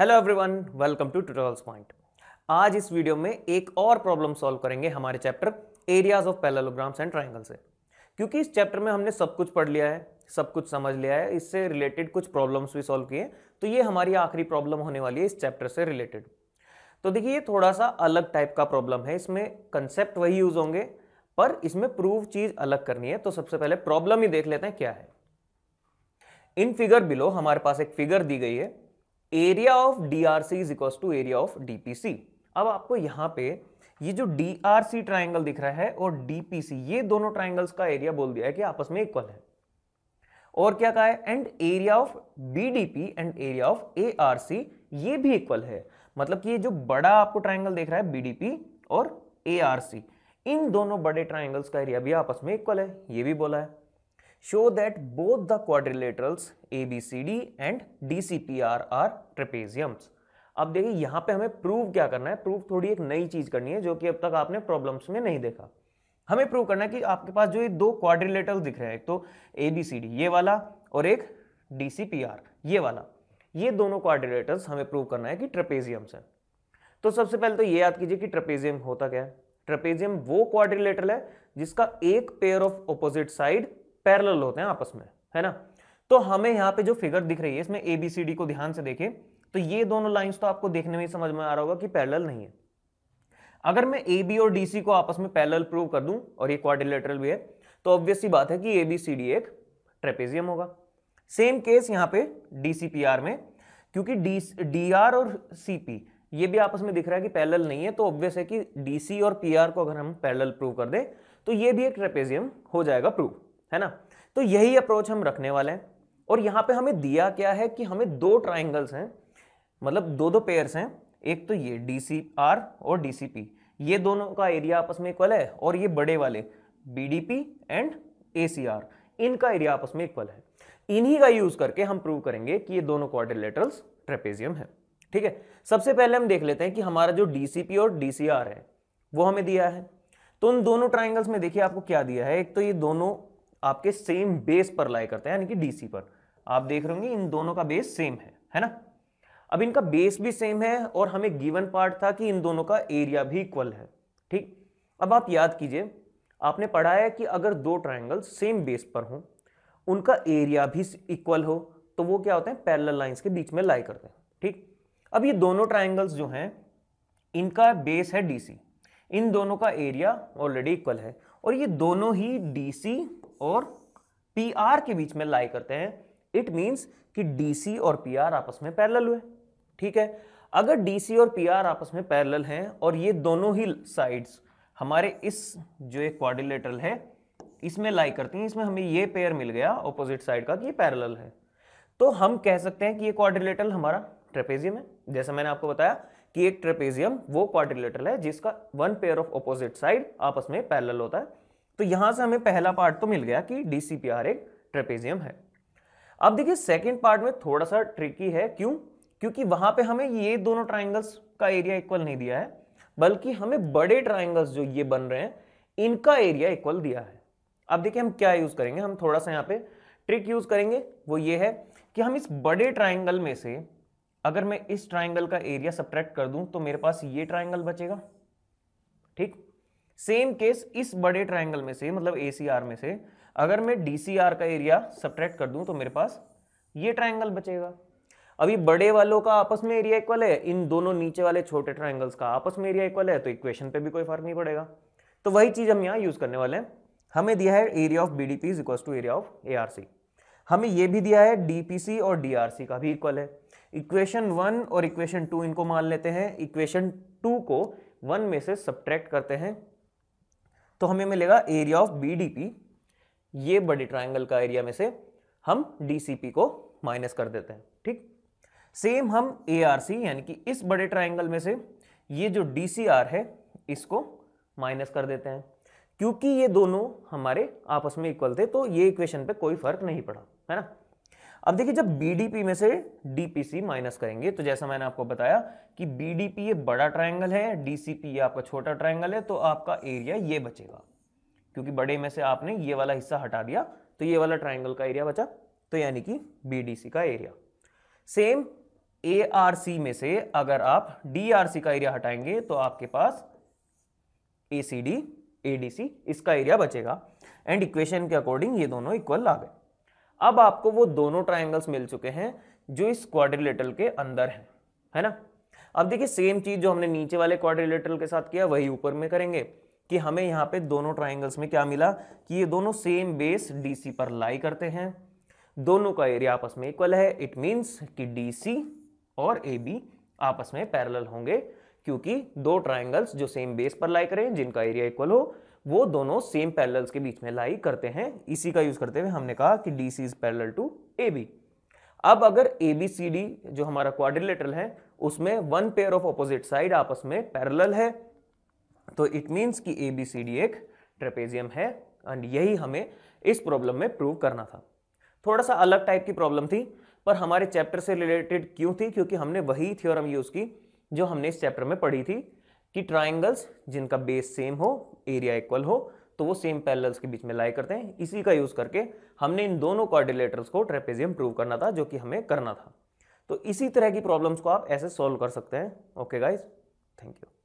Hello everyone welcome to tutorials point आज इस video में एक और प्रॉब्लम सॉल्व करेंगे हमारे chapter areas of parallelograms and triangle से क्योंकि इस चैप्टर में हमने सब कुछ पढ़ लिया है सब कुछ समझ लिया है इससे रिलेटेड कुछ प्रॉब्लम्स भी सॉल्व किए तो ये हमारी आखिरी प्रॉब्लम होने वाली है इस चैप्टर से रिलेटेड तो देखिए ये थोड़ा सा अलग टाइप का प्रॉब्लम है इसमें कंसेप्ट वही यूज होंगे पर इसमें प्रूव चीज़ अलग करनी है तो सबसे पहले प्रॉब्लम ही देख लेते हैं क्या है इन फिगर बिलो हमारे पास एक फिगर दी गई है area of C is equal to area of DPC अब आपको यहां पे ये जो डी आर सी ट्राइंगल दिख रहा है और डीपीसी ये दोनों ट्राइंगल्स का एरिया बोल दिया है कि आपस में इक्वल है और क्या कहा है and area of BDP and area of A R C ये भी इक्वल है मतलब कि ये जो बड़ा आपको ट्राइंगल देख रहा है बीडीपी और ए आर सी इन दोनों बड़े ट्राइंगल्स का एरिया भी आपस में इक्वल है ये भी बोला है show that both the quadrilaterals ABCD and DCPR are trapeziums. अब देखिए यहाँ पे हमें प्रूव क्या करना है प्रूव थोड़ी एक नई चीज करनी है जो कि अब तक आपने प्रॉब्लम्स में नहीं देखा हमें प्रूव करना है कि आपके पास जो ये दो क्वाड्रिलेटर्स दिख रहे हैं एक तो ए बी सी डी ये वाला और एक डी सी पी आर ये वाला ये दोनों क्वाड्रिलेटर्स हमें प्रूव करना है कि ट्रपेजियम्स है तो सबसे पहले तो ये याद कीजिए कि ट्रपेजियम होता क्या है ट्रपेजियम वो क्वाड्रिलेटरल है जिसका एक pair of opposite side parallel होते हैं आपस में है ना तो हमें यहाँ पे जो फिगर दिख रही है इसमें ए बी सी डी को ध्यान से देखें तो ये दोनों लाइंस तो आपको देखने में समझ में आ रहा होगा कि पैरल नहीं है अगर मैं ए बी और डी सी को आपस में पैरल प्रूव कर दूं और ये क्वारिलेटरल भी है तो ऑब्वियस सी बात है कि ए बी सी डी एक ट्रेपेजियम होगा सेम केस यहाँ पे डी सी पी आर में क्योंकि डी डी आर और सी पी ये भी आपस में दिख रहा है कि पैरल नहीं है तो ऑब्वियस है कि डी सी और पी आर को अगर हम पैरल प्रूव कर दें तो ये भी एक ट्रेपेजियम हो जाएगा प्रूव है ना तो यही अप्रोच हम रखने वाले हैं और यहाँ पे हमें दिया क्या है कि हमें दो ट्राइंगल्स हैं मतलब दो दो पेयर्स हैं एक तो ये डी सी आर और डी सी पी ये दोनों का एरिया आपस में इक्वल है और ये बड़े वाले B D P and A C R इनका एरिया आपस में इक्वल है इन्हीं का यूज करके हम प्रूव करेंगे कि ये दोनों क्वाड्रिलेटरल्स ट्रेपेजियम है ठीक है सबसे पहले हम देख लेते हैं कि हमारा जो पी और आर है वो हमें दिया है तो उन दोनों ट्राइंगल्स में देखिए आपको क्या दिया है एक तो ये दोनों आपके सेम बेस पर लाई करता है यानी कि डीसी पर आप देख रहे होंगे इन दोनों का बेस सेम है है ना अब इनका बेस भी सेम है और हमें गिवन पार्ट था कि इन दोनों का एरिया भी इक्वल है ठीक अब आप याद कीजिए आपने पढ़ा है कि अगर दो ट्राइंगल सेम बेस पर हों उनका एरिया भी इक्वल हो तो वो क्या होते हैं पैरल लाइन्स के बीच में लाई करते हैं ठीक अब ये दोनों ट्राइंगल्स जो हैं इनका बेस है डी इन दोनों का एरिया ऑलरेडी इक्वल है और ये दोनों ही डी और पी आर के बीच में लाई करते हैं इट मीन्स कि डी सी और पी आर आपस में पैरल हुए ठीक है अगर डी सी और पी आर आपस में पैरल हैं और ये दोनों ही साइड्स हमारे इस जो एक क्वारिलेटरल है इसमें लाई करती हैं इसमें हमें ये पेयर मिल गया ऑपोजिट साइड का कि ये पैरल है तो हम कह सकते हैं कि ये क्वारिलेटरल हमारा ट्रेपेजियम है जैसा मैंने आपको बताया कि एक ट्रेपेजियम वो क्वारिलेटरल है जिसका one pair of opposite side आपस में पैरल होता है तो यहां से हमें पहला पार्ट तो मिल गया कि डीसीपीआर एक ट्रेपेजियम है अब देखिए सेकेंड पार्ट में थोड़ा सा ट्रिकी है क्यों क्योंकि वहां पे हमें ये दोनों ट्राइंगल्स का एरिया इक्वल नहीं दिया है बल्कि हमें बड़े ट्राइंगल्स जो ये बन रहे हैं इनका एरिया इक्वल दिया है अब देखिए हम क्या यूज करेंगे हम थोड़ा सा यहाँ पे ट्रिक यूज करेंगे वो ये है कि हम इस बड़े ट्राइंगल में से अगर मैं इस ट्राइंगल का एरिया सब्ट्रैक्ट कर दूं तो मेरे पास ये ट्राइंगल बचेगा ठीक सेम केस इस बड़े ट्राइंगल में से मतलब ए में से अगर मैं डी का एरिया सब्ट्रैक्ट कर दूं तो मेरे पास ये ट्राइंगल बचेगा अभी बड़े वालों का आपस में एरिया इक्वल है इन दोनों नीचे वाले छोटे ट्राइंगल्स का आपस में एरिया इक्वल है तो इक्वेशन पे भी कोई फर्क नहीं पड़ेगा तो वही चीज़ हम यहाँ यूज़ करने वाले हैं हमें दिया है area of B D P is equal to area of A R C हमें ये भी दिया है डी पी सी और डी आर सी का भी इक्वल है इक्वेशन वन और इक्वेशन टू इनको मान लेते हैं इक्वेशन टू को वन में से सब्ट्रैक्ट करते हैं तो हमें मिलेगा एरिया ऑफ बी ये बड़े ट्राइंगल का एरिया में से हम डी को माइनस कर देते हैं ठीक सेम हम ए यानी कि इस बड़े ट्राइंगल में से ये जो डी है इसको माइनस कर देते हैं क्योंकि ये दोनों हमारे आपस में इक्वल थे तो ये इक्वेशन पे कोई फर्क नहीं पड़ा है ना अब देखिए जब बीडीपी में से डीपीसी माइनस करेंगे तो जैसा मैंने आपको बताया कि बीडीपी ये बड़ा ट्राइंगल है डीसीपी ये आपका छोटा ट्राइंगल है तो आपका एरिया ये बचेगा क्योंकि बड़े में से आपने ये वाला हिस्सा हटा दिया तो ये वाला ट्राइंगल का एरिया बचा तो यानी कि बीडीसी का एरिया सेम एआरसी में से अगर आप डीआरसी का एरिया हटाएंगे तो आपके पास एसीडी एडीसी इसका एरिया बचेगा एंड इक्वेशन के अकॉर्डिंग ये दोनों इक्वल आ गए अब आपको वो दोनों ट्राइंगल्स मिल चुके हैं जो इस क्वाड्रिलेटरल के अंदर हैं है ना अब देखिए सेम चीज़ जो हमने नीचे वाले क्वाड्रिलेटरल के साथ किया वही ऊपर में करेंगे कि हमें यहाँ पे दोनों ट्राइंगल्स में क्या मिला कि ये दोनों सेम बेस डीसी पर लाई करते हैं दोनों का एरिया आपस में इक्वल है इट मीन्स कि डीसी और ए बी आपस में पैरेलल होंगे क्योंकि दो ट्राइंगल्स जो सेम बेस पर लाई करें जिनका एरिया इक्वल हो वो दोनों सेम पैरेलल्स के बीच में लाई करते हैं इसी का यूज करते हुए हमने कहा कि D C is parallel to A B अब अगर ए बी सी डी जो हमारा क्वाड्रिलेटरल है उसमें one pair of opposite side आपस में पैरेलल है तो इट मीन्स कि ए बी सी डी एक ट्रेपेजियम है एंड यही हमें इस प्रॉब्लम में प्रूव करना था थोड़ा सा अलग टाइप की प्रॉब्लम थी पर हमारे चैप्टर से रिलेटेड क्यों थी क्योंकि हमने वही थ्योरम यूज़ की जो हमने इस चैप्टर में पढ़ी थी कि ट्राइंगल्स जिनका बेस सेम हो एरिया इक्वल हो तो वो सेम पैरल्स के बीच में लाई करते हैं इसी का यूज़ करके हमने इन दोनों कॉर्डिलेटर्स को ट्रेपेजियम प्रूव करना था जो कि हमें करना था तो इसी तरह की प्रॉब्लम्स को आप ऐसे सॉल्व कर सकते हैं ओके गाइज थैंक यू